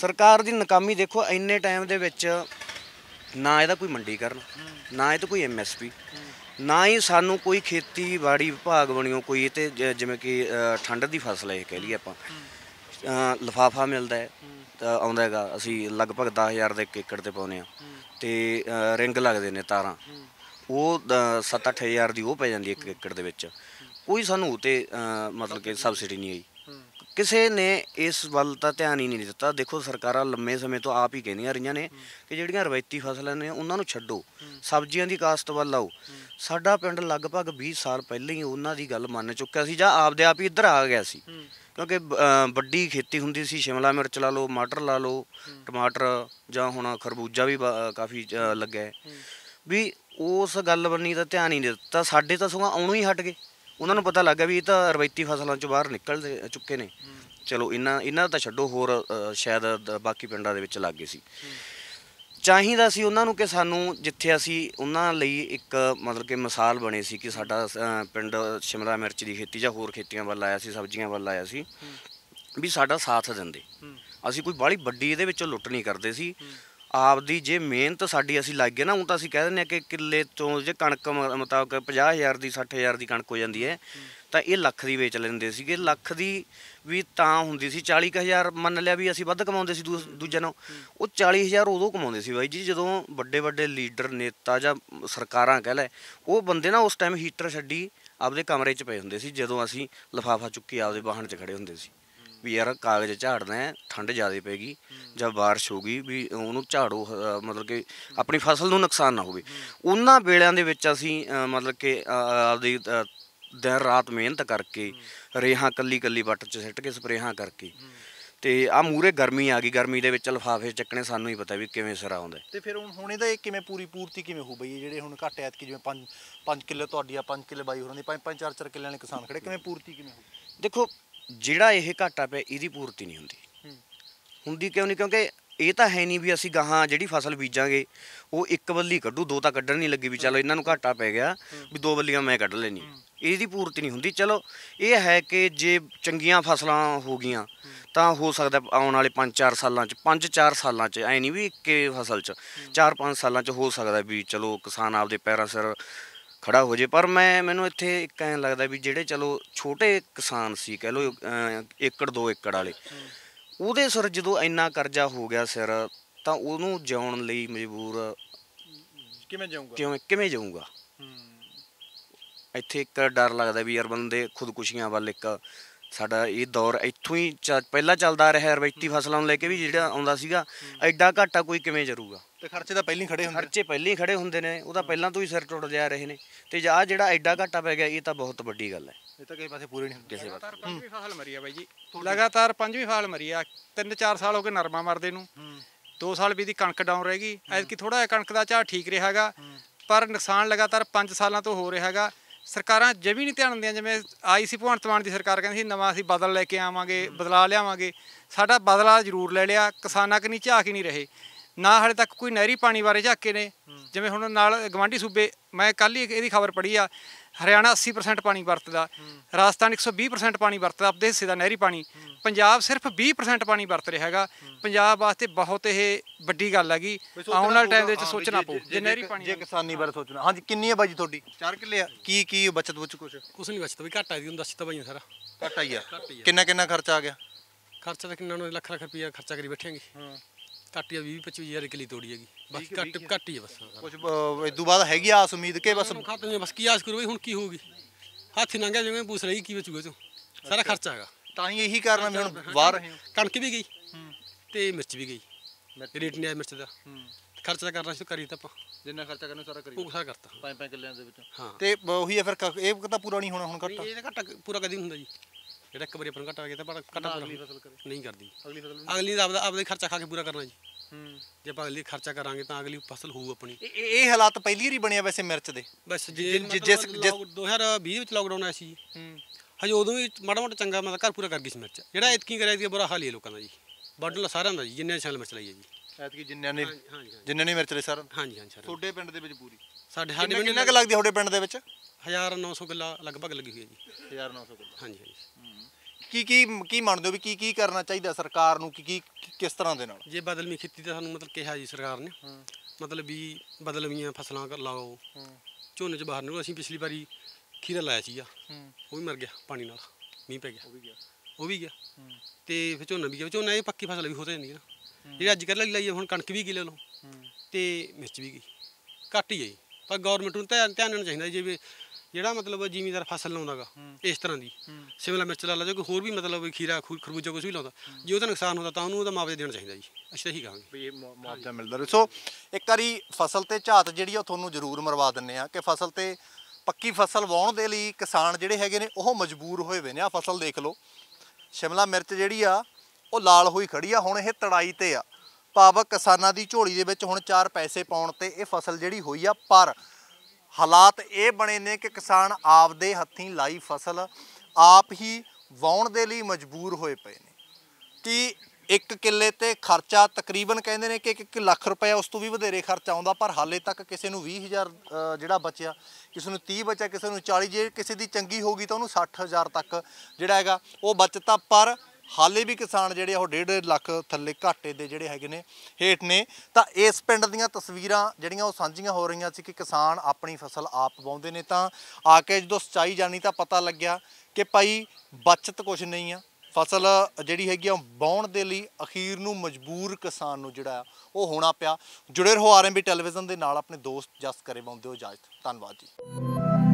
ਸਰਕਾਰ ਦੀ ਨਾਕਾਮੀ ਦੇਖੋ ਇੰਨੇ ਟਾਈਮ ਦੇ ਵਿੱਚ ਨਾ ਇਹਦਾ ਕੋਈ ਮੰਡੀਕਰਨ ਨਾ ਇਹ ਤਾਂ ਕੋਈ ਐਮਐਸਪੀ ਨਾ ਹੀ ਸਾਨੂੰ ਕੋਈ ਖੇਤੀਬਾੜੀ ਵਿਭਾਗ ਬਣਿਓ ਕੋਈ ਤੇ ਜਿਵੇਂ ਕਿ ਠੰਡ ਦੀ ਫਸਲ ਹੈ ਇਹ ਕਹਿ ਲਈ ਆਪਾਂ ਲਫਾਫਾ ਮਿਲਦਾ ਹੈ ਤਾਂ ਆਉਂਦਾ ਹੈਗਾ ਅਸੀਂ ਲਗਭਗ 10000 ਦੇ ਇੱਕ ਏਕੜ ਤੇ ਪਾਉਨੇ ਆ ਤੇ ਰਿੰਗ ਲੱਗਦੇ ਨੇ ਤਾਰਾਂ ਉਹ 7-8000 ਦੀ ਉਹ ਪੈ ਜਾਂਦੀ ਹੈ ਇੱਕ ਏਕੜ ਦੇ ਵਿੱਚ ਕੋਈ ਸਾਨੂੰ ਉਤੇ ਤੇ ਮਤਲਬ ਕਿ ਸਬਸਿਡੀ ਨਹੀਂ ਆਈ ਕਿਸੇ ਨੇ ਇਸ ਵੱਲ ਤਾਂ ਧਿਆਨ ਹੀ ਨਹੀਂ ਦਿੱਤਾ ਦੇਖੋ ਸਰਕਾਰਾਂ ਲੰਮੇ ਸਮੇਂ ਤੋਂ ਆਪ ਹੀ ਕਹਿੰਦੀਆਂ ਰਹੀਆਂ ਨੇ ਕਿ ਜਿਹੜੀਆਂ ਰਵਾਇਤੀ ਫਸਲਾਂ ਨੇ ਉਹਨਾਂ ਨੂੰ ਛੱਡੋ ਸਬਜ਼ੀਆਂ ਦੀ ਕਾਸ਼ਤ ਵੱਲ ਆਓ ਸਾਡਾ ਪਿੰਡ ਲਗਭਗ 20 ਸਾਲ ਪਹਿਲਾਂ ਹੀ ਉਹਨਾਂ ਦੀ ਗੱਲ ਮੰਨ ਚੁੱਕਿਆ ਸੀ ਜਾਂ ਆਪਦੇ ਆਪ ਹੀ ਇੱਧਰ ਆ ਗਿਆ ਸੀ ਕਿਉਂਕਿ ਵੱਡੀ ਖੇਤੀ ਹੁੰਦੀ ਸੀ ਸ਼ਿਮਲਾ ਮਿਰਚ ਲਾ ਲਓ ਮਟਰ ਲਾ ਲਓ ਟਮਾਟਰ ਜਾਂ ਹੁਣ ਖਰਬੂਜਾ ਵੀ ਕਾਫੀ ਲੱਗਿਆ ਵੀ ਉਸ ਗੱਲ ਬੰਨੀ ਦਾ ਧਿਆਨ ਹੀ ਨਹੀਂ ਦਿੱਤਾ ਸਾਡੇ ਤਾਂ ਸੁਗਾ ਆਉਣੋਂ ਹੀ ਹਟ ਗਏ ਉਹਨਾਂ ਨੂੰ ਪਤਾ ਲੱਗ ਗਿਆ ਵੀ ਇਹ ਤਾਂ ਰਵਾਇਤੀ ਫਸਲਾਂ ਚੋਂ ਬਾਹਰ ਨਿਕਲ ਚੁੱਕੇ ਨੇ ਚਲੋ ਇਹਨਾਂ ਇਹਨਾਂ ਤਾਂ ਛੱਡੋ ਹੋਰ ਸ਼ਾਇਦ ਬਾਕੀ ਪਿੰਡਾਂ ਦੇ ਵਿੱਚ ਲੱਗ ਗਏ ਸੀ ਚਾਹੀਦਾ ਸੀ ਉਹਨਾਂ ਨੂੰ ਕਿ ਸਾਨੂੰ ਜਿੱਥੇ ਅਸੀਂ ਉਹਨਾਂ ਲਈ ਇੱਕ ਮਤਲਬ ਕਿ ਮਿਸਾਲ ਬਣੇ ਸੀ ਕਿ ਸਾਡਾ ਪਿੰਡ ਸ਼ਿਮਲਾ ਮਿਰਚ ਦੀ ਖੇਤੀ ਜਾਂ ਹੋਰ ਖੇਤੀਆਂ ਵੱਲ ਆਇਆ ਸੀ ਸਬਜ਼ੀਆਂ ਵੱਲ ਆਇਆ ਸੀ ਵੀ ਸਾਡਾ ਸਾਥ ਦਿੰਦੇ ਅਸੀਂ ਕੋਈ ਬਾਲੀ ਵੱਡੀ ਇਹਦੇ ਵਿੱਚੋਂ ਲੁੱਟ ਨਹੀਂ ਕਰਦੇ ਸੀ ਆਪਦੀ ਜੇ ਮਿਹਨਤ ਸਾਡੀ ਅਸੀਂ ਗਏ ਨਾ ਉਹ ਤਾਂ ਅਸੀਂ ਕਹਿ ਦਿੰਦੇ ਆ ਕਿ ਕਿੱਲੇ ਤੋਂ ਜੇ ਕਣਕ ਮੁਤਾਬਕ 50000 ਦੀ 60000 ਦੀ ਕਣਕ ਹੋ ਜਾਂਦੀ ਹੈ ਤਾਂ ਇਹ ਲੱਖ ਦੀ ਵੇਚ ਲੈਂਦੇ ਸੀਗੇ ਲੱਖ ਦੀ ਵੀ ਤਾਂ ਹੁੰਦੀ ਸੀ 40000 ਮੰਨ ਲਿਆ ਵੀ ਅਸੀਂ ਵੱਧ ਕਮਾਉਂਦੇ ਸੀ ਦੂਜਿਆਂ ਨੂੰ ਉਹ 40000 ਉਦੋਂ ਕਮਾਉਂਦੇ ਸੀ ਬਾਈ ਜੀ ਜਦੋਂ ਵੱਡੇ ਵੱਡੇ ਲੀਡਰ ਨੇਤਾ ਜਾਂ ਸਰਕਾਰਾਂ ਕਹਿ ਲੈ ਉਹ ਬੰਦੇ ਨਾ ਉਸ ਟਾਈਮ ਹੀਟਰ ਛੱਡੀ ਆਪਦੇ ਕਮਰੇ 'ਚ ਪਏ ਹੁੰਦੇ ਸੀ ਜਦੋਂ ਅਸੀਂ ਲਫਾਫਾ ਚੁੱਕੀ ਆਪਦੇ ਬਾਹਣ 'ਚ ਖੜੇ ਹੁੰਦੇ ਸੀ ਵੀ ਯਾਰ ਕਾਗਜ਼ ਝਾੜਨਾ ਹੈ ਠੰਡ ਜ਼ਿਆਦਾ ਪੈਗੀ ਜਾਂ بارش ਹੋਗੀ ਵੀ ਉਹਨੂੰ ਝਾੜੋ ਮਤਲਬ ਕਿ ਆਪਣੀ ਫਸਲ ਨੂੰ ਨੁਕਸਾਨ ਨਾ ਹੋਵੇ ਉਹਨਾਂ ਵੇਲਿਆਂ ਦੇ ਵਿੱਚ ਅਸੀਂ ਮਤਲਬ ਕਿ ਆਪਦੀ ਦਿਨ ਰਾਤ ਮਿਹਨਤ ਕਰਕੇ ਰੇਹਾਂ ਕੱਲੀ ਕੱਲੀ ਵੱਟ ਚ ਸਿੱਟ ਕੇ ਸਪਰੇਹਾਂ ਕਰਕੇ ਤੇ ਆ ਮੂਰੇ ਗਰਮੀ ਆ ਗਈ ਗਰਮੀ ਦੇ ਵਿੱਚ ਲਫਾਫੇ ਚੱਕਣੇ ਸਾਨੂੰ ਹੀ ਪਤਾ ਵੀ ਕਿਵੇਂ ਸਰਾ ਆਉਂਦਾ ਤੇ ਫਿਰ ਹੁਣ ਹੁਣ ਇਹਦਾ ਇਹ ਕਿਵੇਂ ਪੂਰੀ ਪੂਰਤੀ ਕਿਵੇਂ ਹੋ ਬਈ ਜਿਹੜੇ ਹੁਣ ਘੱਟ ਐਤ ਕਿ ਜਿਵੇਂ 5 5 ਕਿੱਲੇ ਤੁਹਾਡੀ ਆ 5 ਕਿੱਲੇ ਬਾਈ ਹੋਰਾਂ ਦੀ 5 5 4 4 ਕਿੱਲਿਆਂ ਵਾਲੇ ਕਿਸਾਨ ਖੜੇ ਕਿਵੇਂ ਪੂਰਤੀ ਕਿਵੇਂ ਹੋ ਦੇਖੋ ਜਿਹੜਾ ਇਹ ਘਾਟਾ ਪਿਆ ਇਹਦੀ ਪੂਰਤੀ ਨਹੀਂ ਹੁੰਦੀ ਹੁੰਦੀ ਕਿਉਂ ਨਹੀਂ ਕਿਉਂਕਿ ਇਹ ਤਾਂ ਹੈ ਨਹੀਂ ਵੀ ਅਸੀਂ ਗਾਹਾਂ ਜਿਹੜੀ ਫਸਲ ਬੀਜਾਂਗੇ ਉਹ ਇੱਕ ਬੱਲੀ ਕੱਢੂ ਦੋ ਤਾਂ ਕੱਢਣ ਨਹੀਂ ਲੱਗੀ ਵੀ ਚਲੋ ਇਹਨਾਂ ਨੂੰ ਘਾਟਾ ਪੈ ਗਿਆ ਵੀ ਦੋ ਬੱਲੀਆਂ ਮੈਂ ਕੱਢ ਲੈਣੀ ਇਹਦੀ ਪੂਰਤੀ ਨਹੀਂ ਹੁੰਦੀ ਚਲੋ ਇਹ ਹੈ ਕਿ ਜੇ ਚੰਗੀਆਂ ਫਸਲਾਂ ਹੋ ਗਈਆਂ ਤਾਂ ਹੋ ਸਕਦਾ ਆਉਣ ਵਾਲੇ 5-4 ਸਾਲਾਂ ਚ 5-4 ਸਾਲਾਂ ਚ ਐ ਨਹੀਂ ਵੀ ਇੱਕੇ ਫਸਲ ਚ 4-5 ਸਾਲਾਂ ਚ ਹੋ ਸਕਦਾ ਵੀ ਚਲੋ ਕਿਸਾਨ ਆਪਦੇ ਪੈਰਾਂ ਸਿਰ ਖੜਾ ਹੋ ਜੇ ਪਰ ਮੈਂ ਮੈਨੂੰ ਇੱਥੇ ਇੱਕ ਐਂ ਲੱਗਦਾ ਵੀ ਜਿਹੜੇ ਚਲੋ ਛੋਟੇ ਕਿਸਾਨ ਸੀ ਕਹਿ ਲੋ ਏਕੜ ਦੋ ਏਕੜ ਵਾਲੇ ਉਹਦੇ ਸਿਰ ਜਦੋਂ ਇੰਨਾ ਕਰਜ਼ਾ ਹੋ ਗਿਆ ਸਿਰ ਤਾਂ ਉਹਨੂੰ ਜਿਉਣ ਲਈ ਮਜਬੂਰ ਕਿਵੇਂ ਜਾਊਗਾ ਕਿਉਂ ਕਿਵੇਂ ਜਾਊਗਾ ਇੱਥੇ ਇੱਕ ਡਰ ਲੱਗਦਾ ਵੀ ਯਾਰ ਬੰਦੇ ਖੁਦਕੁਸ਼ੀਆਂ ਵੱਲ ਇੱਕ ਸਾਡਾ ਇਹ ਦੌਰ ਇੱਥੋਂ ਹੀ ਪਹਿਲਾਂ ਚੱਲਦਾ ਰਿਹਾ ਰਵਾਇਤੀ ਫਸਲਾਂ ਨੂੰ ਲੈ ਕੇ ਵੀ ਜਿਹੜਾ ਆਉਂਦਾ ਸੀਗਾ ਐਡਾ ਘਾਟਾ ਕੋਈ ਕਿਵੇਂ ਜਰੂਗਾ ਤੇ ਖਰਚੇ ਤਾਂ ਪਹਿਲਾਂ ਹੀ ਖੜੇ ਹੁੰਦੇ ਖਰਚੇ ਪਹਿਲਾਂ ਹੀ ਖੜੇ ਹੁੰਦੇ ਨੇ ਉਹ ਤਾਂ ਪਹਿਲਾਂ ਤੋਂ ਹੀ ਸਿਰ ਟੁੱਟ ਜਾ ਰਹੇ ਨੇ ਤੇ ਆ ਜਿਹੜਾ ਐਡਾ ਘਾਟਾ ਪੈ ਗਿਆ ਇਹ ਤਾਂ ਬਹੁਤ ਵੱਡੀ ਗੱਲ ਹੈ ਇਹ ਤਾਂ ਕਿਸੇ ਪਾਸੇ ਪੂਰੇ ਨਹੀਂ ਹੁੰਦੇ ਲਗਾਤਾਰ ਪੰਜਵੀਂ ਫਸਲ ਮਰੀ ਆ ਬਾਈ ਜੀ ਲਗਾਤਾਰ ਪੰਜਵੀਂ ਫਸਲ ਮਰੀ ਆ ਤਿੰਨ ਚਾਰ ਸਾਲ ਹੋ ਗਏ ਨਰਮਾ ਮਰਦੇ ਨੂੰ 2 ਸਾਲ ਵੀ ਦੀ ਕਣਕ ਡਾਊਨ ਰਹਿ ਗਈ ਐਤਕੀ ਥੋੜਾ ਜਿਹਾ ਕਣਕ ਦਾ ਝਾੜ ਠੀਕ ਰਿਹਾਗਾ ਪਰ ਨੁਕਸਾਨ ਲਗਾਤਾਰ 5 ਸਾਲਾਂ ਤੋਂ ਹੋ ਰਿਹਾਗਾ ਸਰਕਾਰਾਂ ਜਿਵੇਂ ਨਹੀਂ ਧਿਆਨ ਦਿੰਦੀਆਂ ਜਿਵੇਂ ਆਈ ਸੀ ਭਗਵੰਤ ਮਾਨ ਦੀ ਸਰਕਾਰ ਕਹਿੰਦੀ ਸੀ ਨਵਾਂ ਅਸੀਂ ਬਦਲ ਲੈ ਕੇ ਆਵਾਂਗੇ ਬਦਲਾ ਲਿਆਵਾਂਗੇ ਸਾਡਾ ਬਦਲਾ ਜ਼ਰੂਰ ਲੈ ਲਿਆ ਕਿਸਾਨਾਂ ਨਹੀਂ ਝਾਕ ਹੀ ਨਹੀਂ ਰਹੇ ਨਾ ਹਾਲੇ ਤੱਕ ਕੋਈ ਨਹਿਰੀ ਪਾਣੀ ਬਾਰੇ ਝਾਕੇ ਨੇ ਜਿਵੇਂ ਹੁਣ ਨਾਲ ਗਵਾਂਢੀ ਸੂਬੇ ਮੈਂ ਕੱਲ ਹੀ ਇਹਦੀ ਖਬਰ ਪੜ੍ਹੀ ਆ ਹਰਿਆਣਾ 80% ਪਾਣੀ ਵਰਤਦਾ ਰਾਜਸਥਾਨ 120% ਪਾਣੀ ਵਰਤਦਾ ਆਪਦੇ ਹਿੱਸੇ ਦਾ ਨਹਿਰੀ ਪਾਣੀ ਪੰਜਾਬ ਸਿਰਫ 20% ਪਾਣੀ ਵਰਤ ਰਿਹਾ ਹੈਗਾ ਪੰਜਾਬ ਵਾਸਤੇ ਬਹੁਤ ਇਹ ਵੱਡੀ ਗੱਲ ਹੈਗੀ ਆਉਣ ਵਾਲੇ ਟਾਈਮ ਦੇ ਵਿੱਚ ਸੋਚਣਾ ਪਊ ਜੇ ਨਹਿਰੀ ਪਾਣੀ ਜੇ ਕਿਸਾਨੀ ਬਾਰੇ ਸੋਚਣਾ ਹਾਂਜੀ ਕਿੰਨੀ ਹੈ ਬਾਜੀ ਤੁਹਾਡੀ 4 ਕਿੱਲੇ ਆ ਕੀ ਕੀ ਬਚਤ ਵਿੱਚ ਕੁਝ ਕੁਝ ਨਹੀਂ ਬਚਤ ਵੀ ਘਾਟਾ ਦੀ ਹੁੰਦਾ ਸੀ ਤਾਂ ਬਾਈ ਸਾਰਾ ਘਾਟਾ ਹੀ ਆ ਕਿੰਨਾ ਕਿੰਨਾ ਖਰਚਾ ਆ ਗਿਆ ਖਰਚਾ ਤਾਂ ਕਿੰਨਾ ਨੂੰ ਲੱਖ ਲੱਖ ਰੁਪਈਆ ਖਰਚਾ ਕਰੀ ਬੈਠੇਗੇ ਹਾਂ ਘੱਟ ਹੀ 20 25000 ਹਜ਼ਾਰ ਕਿਲੀ ਤੋੜੀ ਹੈਗੀ ਬਸ ਘੱਟ ਘੱਟ ਹੀ ਬਸ ਕੁਝ ਇਸ ਤੋਂ ਬਾਅਦ ਹੈਗੀ ਆਸ ਉਮੀਦ ਕਿ ਬਸ ਹੁਣ ਖਤਮ ਬਸ ਕੀ ਆਸ ਕਰੋ ਬਈ ਹੁਣ ਕੀ ਹੋਊਗੀ ਹੱਥ ਨੰਗਾ ਜਿਵੇਂ ਪੁੱਛ ਰਹੀ ਕੀ ਬਚੂਗਾ ਤੂੰ ਸਾਰਾ ਖਰਚਾ ਹੈਗਾ ਤਾਂ ਹੀ ਇਹੀ ਕਾਰਨ ਮੈਂ ਹੁਣ ਬਾਹਰ ਕਣਕ ਵੀ ਗਈ ਤੇ ਮਿਰਚ ਵੀ ਗਈ ਰੇਟ ਨਹੀਂ ਆ ਮਿਰਚ ਦਾ ਖਰਚਾ ਕਰਨਾ ਸ਼ੁਰੂ ਕਰੀ ਤਾਂ ਜਿੰਨਾ ਖਰਚਾ ਕਰਨਾ ਸਾਰਾ ਕਰੀ ਪੂਸਾ ਕਰਤਾ ਪੰਜ ਪੰਜ ਕਿੱਲਿਆਂ ਦੇ ਵਿੱਚ ਤੇ ਉਹੀ ਹੈ ਫਿਰ ਇਹ ਤਾਂ ਪੂਰਾ ਨਹੀਂ ਹੋਣਾ ਹੁਣ ਘਟਾ ਇਹ ਤਾਂ ਘਟਾ ਪੂਰਾ ਕਦੀ ਹੁੰਦਾ ਜੀ ਜਿਹੜਾ ਇੱਕ ਵਾਰੀ ਆਪਣਾ ਘਟਾ ਗਿਆ ਤਾਂ ਪਰ ਘਟਾ ਅਗਲੀ ਫਸਲ ਕਰੇ ਨਹੀਂ ਕਰਦੀ ਅਗਲੀ ਫਸਲ ਅਗਲੀ ਦਾ ਆਪਦਾ ਆਪਦੇ ਖਰਚਾ ਖਾ ਕੇ ਪੂਰਾ ਕਰਨਾ ਜੀ ਹੂੰ ਜੇ ਆਪਾਂ ਅਗਲੀ ਖਰਚਾ ਕਰਾਂਗੇ ਤਾਂ ਅਗਲੀ ਫਸਲ ਹੋਊ ਆਪਣੀ ਇਹ ਇਹ ਹਾਲਾਤ ਪਹਿਲੀ ਵਾਰੀ ਬਣਿਆ ਵੈਸੇ ਮਿਰਚ ਦੇ ਬਸ ਜਿਸ 2020 ਵਿੱਚ ਲਾਕਡਾਊਨ ਆਇਆ ਸੀ ਹੂੰ ਹਜੇ ਉਦੋਂ ਵੀ ਮਾੜਾ ਮੋਟਾ ਚੰਗਾ ਮਤਲਬ ਘਰ ਪੂਰਾ ਕਰ ਗਈ ਸੀ ਮਿਰਚ ਜਿਹੜਾ ਇਤਕੀ ਕਰਿਆ ਸੀ ਬੁਰਾ ਹਾਲ ਹੀ ਲੋਕਾਂ ਦਾ ਜੀ ਬਾਡਲ ਸਾਰਿਆਂ ਦਾ ਜੀ ਜਿੰਨੇ ਸਾਲ ਮਿਰਚ ਲਈ ਹੈ ਜੀ ਐਤਕੀ ਜਿੰਨਿਆਂ ਨੇ ਜਿੰਨੇ ਨੇ ਮਿਰਚ ਲਈ ਸਰ ਹਾਂਜੀ ਹਾਂਜੀ ਸਾਰਿਆਂ ਤੁਹਾਡੇ ਪਿੰਡ ਦੇ ਵਿੱਚ ਪੂਰੀ ਸਾਡੇ ਸਾਡੇ ਕਿੰਨਾ ਕੁ ਲੱਗਦੀ ਤੁਹਾਡੇ ਪਿੰਡ ਦੇ ਵਿੱਚ 1900 ਕਿੱਲਾ ਲਗਭਗ ਲੱਗੀ ਹੋਈ ਹੈ ਜੀ 1900 ਕਿੱਲਾ ਹਾਂਜੀ ਹਾਂਜੀ ਕੀ ਕੀ ਕੀ ਮੰਨਦੇ ਹੋ ਵੀ ਕੀ ਕੀ ਕਰਨਾ ਚਾਹੀਦਾ ਸਰਕਾਰ ਨੂੰ ਕੀ ਕੀ ਕਿਸ ਤਰ੍ਹਾਂ ਦੇ ਨਾਲ ਜੇ ਬਦਲਵੀਂ ਖੇਤੀ ਦਾ ਸਾਨੂੰ ਮਤਲਬ ਕਿਹਾ ਜੀ ਸਰਕਾਰ ਨੇ ਮਤਲਬ ਵੀ ਬਦਲਵੀਆਂ ਫਸਲਾਂ ਲਾਓ ਝੋਨੇ ਚ ਬਾਹਰ ਨੂੰ ਅਸੀਂ ਪਿਛਲੀ ਵਾਰੀ ਖੀਰਾ ਲਾਇਆ ਸੀਗਾ ਉਹ ਵੀ ਮਰ ਗਿਆ ਪਾਣੀ ਨਾਲ ਮੀਂਹ ਪੈ ਗਿਆ ਉਹ ਵੀ ਗਿਆ ਤੇ ਫਿਰ ਝੋਨਾ ਵੀ ਗਿਆ ਝੋਨਾ ਇਹ ਪੱਕੀ ਫਸਲ ਵੀ ਹੋ ਜਾਂਦੀ ਹੈ ਨਾ ਜਿਹੜੀ ਅੱਜ ਲਈ ਲਈ ਹੁਣ ਕਣਕ ਵੀ ਲੈ ਲਓ ਤੇ ਮਿਰਚ ਵੀ ਗਈ ਘੱਟ ਹੀ ਗਈ ਪਰ ਗਵਰਨਮੈਂਟ ਨੂੰ ਧਿਆਨ ਦੇਣਾ ਚਾਹੀਦਾ ਜੇ ਜਿਹੜਾ ਮਤਲਬ ਜ਼ਿਮੀਦਾਰ ਫਸਲ ਲਾਉਂਦਾਗਾ ਇਸ ਤਰ੍ਹਾਂ ਦੀ ਸਿਮਲਾ ਮਿਰਚ ਲਾ ਲਾ ਜੋ ਕੋਈ ਹੋਰ ਵੀ ਮਤਲਬ ਖੀਰਾ ਖਰਬੂਜਾ ਕੁਝ ਵੀ ਲਾਉਂਦਾ ਜੇ ਉਹਦਾ ਨੁਕਸਾਨ ਹੁੰਦਾ ਤਾਂ ਉਹਨੂੰ ਉਹਦਾ ਮੁਆਵਜ਼ਾ ਦੇਣਾ ਚਾਹੀਦਾ ਜੀ ਅਸੀਂ ਤਾਂ ਇਹੀ ਕਹਾਂਗੇ ਵੀ ਇਹ ਮੁਆਵਜ਼ਾ ਮਿਲਦਾ ਰਹੇ ਸੋ ਇੱਕ ਵਾਰੀ ਫਸਲ ਤੇ ਝਾਤ ਜਿਹੜੀ ਉਹ ਤੁਹਾਨੂੰ ਜ਼ਰੂਰ ਮਰਵਾ ਦਿੰਨੇ ਆ ਕਿ ਫਸਲ ਤੇ ਪੱਕੀ ਫਸਲ ਵਾਉਣ ਦੇ ਲਈ ਕਿਸਾਨ ਜਿਹੜੇ ਹੈਗੇ ਨੇ ਉਹ ਮਜਬੂਰ ਹੋਏ ਹੋਏ ਨੇ ਆ ਫਸਲ ਦੇਖ ਲਓ ਸ਼ਿਮਲਾ ਮਿਰਚ ਜਿਹੜੀ ਆ ਉਹ ਲਾਲ ਹੋਈ ਖੜੀ ਆ ਹੁਣ ਇਹ ਤੜਾਈ ਤੇ ਆ ਪਾਵਕ ਕਿਸਾਨਾਂ ਦੀ ਝੋਲੀ ਦੇ ਵਿੱਚ ਹੁਣ 4 ਪੈਸੇ ਪਾਉਣ ਤੇ ਇਹ ਫਸਲ ਜਿਹੜੀ ਹੋਈ ਆ ਪਰ ਹਾਲਾਤ ਇਹ ਬਣੇ ਨੇ ਕਿ ਕਿਸਾਨ ਆਪਦੇ ਹੱਥੀਂ ਲਾਈ ਫਸਲ ਆਪ ਹੀ ਵਾਉਣ ਦੇ ਲਈ ਮਜਬੂਰ ਹੋਏ ਪਏ ਨੇ ਕਿ ਇੱਕ ਕਿੱਲੇ ਤੇ ਖਰਚਾ ਤਕਰੀਬਨ ਕਹਿੰਦੇ ਨੇ ਕਿ 1 ਲੱਖ ਰੁਪਏ ਉਸ ਤੋਂ ਵੀ ਵਧੇਰੇ ਖਰਚਾ ਆਉਂਦਾ ਪਰ ਹਾਲੇ ਤੱਕ ਕਿਸੇ ਨੂੰ 20000 ਜਿਹੜਾ ਬਚਿਆ ਕਿਸੇ ਨੂੰ 30 ਬਚਿਆ ਕਿਸੇ ਨੂੰ 40 ਜੇ ਕਿਸੇ ਦੀ ਚੰਗੀ ਹੋ ਗਈ ਤਾਂ ਉਹਨੂੰ 60000 ਤੱਕ ਜਿਹੜਾ ਹੈਗਾ ਉਹ ਬਚਤਾ ਪਰ ਹਾਲੇ ਵੀ ਕਿਸਾਨ ਜਿਹੜੇ ਉਹ 1.5 ਲੱਖ ਥੱਲੇ ਘਾਟੇ ਦੇ ਜਿਹੜੇ ਹੈਗੇ ਨੇ ਹੇਠ ਨੇ ਤਾਂ ਇਸ ਪਿੰਡ ਦੀਆਂ ਤਸਵੀਰਾਂ ਜਿਹੜੀਆਂ ਉਹ ਸਾਂਝੀਆਂ ਹੋ ਰਹੀਆਂ ਸੀ ਕਿ ਕਿਸਾਨ ਆਪਣੀ ਫਸਲ ਆਪ ਵਾਉਂਦੇ ਨੇ ਤਾਂ ਆ ਕੇ ਜਦੋਂ ਸਚਾਈ ਜਾਣੀ ਤਾਂ ਪਤਾ ਲੱਗਿਆ ਕਿ ਭਾਈ ਬਚਤ ਕੁਝ ਨਹੀਂ ਆ ਫਸਲ ਜਿਹੜੀ ਹੈਗੀ ਆ ਬਾਉਣ ਦੇ ਲਈ ਅਖੀਰ ਨੂੰ ਮਜਬੂਰ ਕਿਸਾਨ ਨੂੰ ਜਿਹੜਾ ਉਹ ਹੋਣਾ ਪਿਆ ਜੁੜੇ ਰਹੋ ਆਰਐਮਬੀ ਟੈਲੀਵਿਜ਼ਨ ਦੇ ਨਾਲ ਆਪਣੇ ਦੋਸਤ ਜਸ ਕਰੇ ਵਾਉਂਦੇ ਹੋ ਇਜਾਜ਼ਤ ਧੰਨਵਾਦ ਜੀ